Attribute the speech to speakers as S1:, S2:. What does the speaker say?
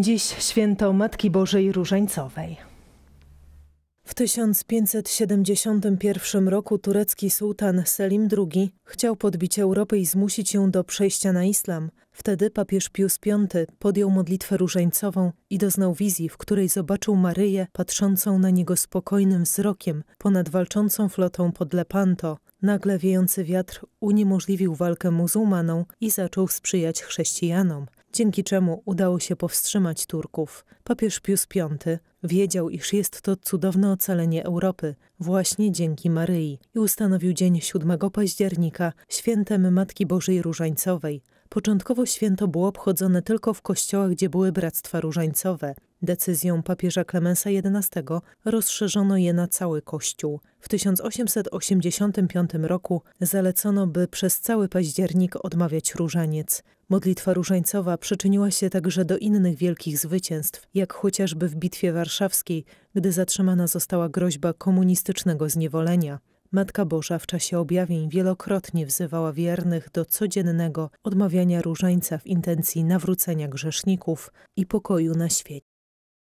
S1: Dziś święto Matki Bożej Różańcowej. W 1571 roku turecki sułtan Selim II chciał podbić Europę i zmusić ją do przejścia na islam. Wtedy papież Pius V podjął modlitwę różańcową i doznał wizji, w której zobaczył Maryję patrzącą na niego spokojnym wzrokiem ponad walczącą flotą pod Lepanto. Nagle wiejący wiatr uniemożliwił walkę muzułmanom i zaczął sprzyjać chrześcijanom dzięki czemu udało się powstrzymać Turków. Papież Pius V wiedział, iż jest to cudowne ocalenie Europy właśnie dzięki Maryi i ustanowił dzień 7 października świętem Matki Bożej Różańcowej. Początkowo święto było obchodzone tylko w kościołach, gdzie były bractwa różańcowe. Decyzją papieża Klemensa XI rozszerzono je na cały Kościół. W 1885 roku zalecono, by przez cały październik odmawiać różaniec. Modlitwa różańcowa przyczyniła się także do innych wielkich zwycięstw, jak chociażby w Bitwie Warszawskiej, gdy zatrzymana została groźba komunistycznego zniewolenia. Matka Boża w czasie objawień wielokrotnie wzywała wiernych do codziennego odmawiania różańca w intencji nawrócenia grzeszników i pokoju na świecie.